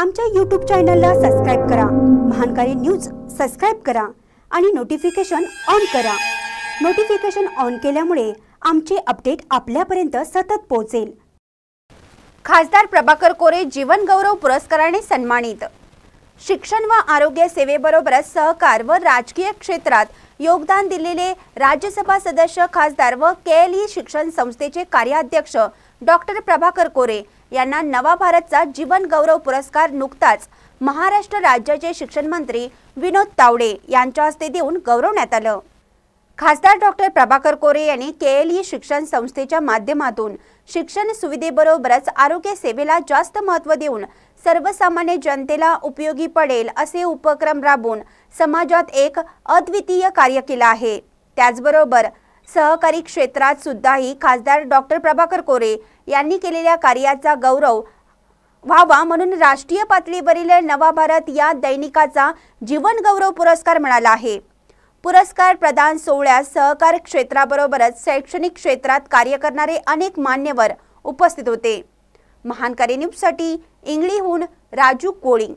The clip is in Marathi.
आमच्या यूट्यूब चॅनलला सबस्क्राईब करा महानकारी न्यूज सबस्क्राईब करा आणि नोटिफिकेशन ऑन करा नोटिफिकेशन ऑन केल्यामुळे आमचे अपडेट आपल्यापर्यंत सतत पोहोचेल खासदार प्रभाकर कोरे गौरव पुरस्काराने सन्मानित शिक्षण व आरोग्य सेवेबरोबरच सहकार व राजकीय क्षेत्रात योगदान दिलेले राज्यसभा सदस्य खासदार व ई शिक्षण संस्थेचे कार्याध्यक्ष डॉक्टर प्रभाकर कोरे यांना नवा भारतचा जीवन गौरव पुरस्कार नुकताच महाराष्ट्र राज्याचे शिक्षण मंत्री विनोद तावडे यांच्या हस्ते देऊन गौरवण्यात आलं खासदार डॉक्टर प्रभाकर कोरे यांनी केएलई शिक्षण संस्थेच्या माध्यमातून शिक्षण सुविधेबरोबरच आरोग्य सेवेला जास्त महत्त्व देऊन सर्वसामान्य जनतेला उपयोगी पडेल असे उपक्रम राबवून समाजात एक अद्वितीय कार्य केलं आहे त्याचबरोबर सहकारी क्षेत्रात सुद्धाही खासदार डॉक्टर प्रभाकर कोरे यांनी केलेल्या कार्याचा गौरव व्हावा म्हणून राष्ट्रीय पातळीवरील नवा भारत या दैनिकाचा जीवनगौरव पुरस्कार मिळाला आहे पुरस्कार प्रदान सोहळ्या सहकार क्षेत्राबरोबरच शैक्षणिक क्षेत्रात कार्य करणारे अनेक मान्यवर उपस्थित होते महान कार्य न्यूजसाठी इंगळीहून राजू कोळी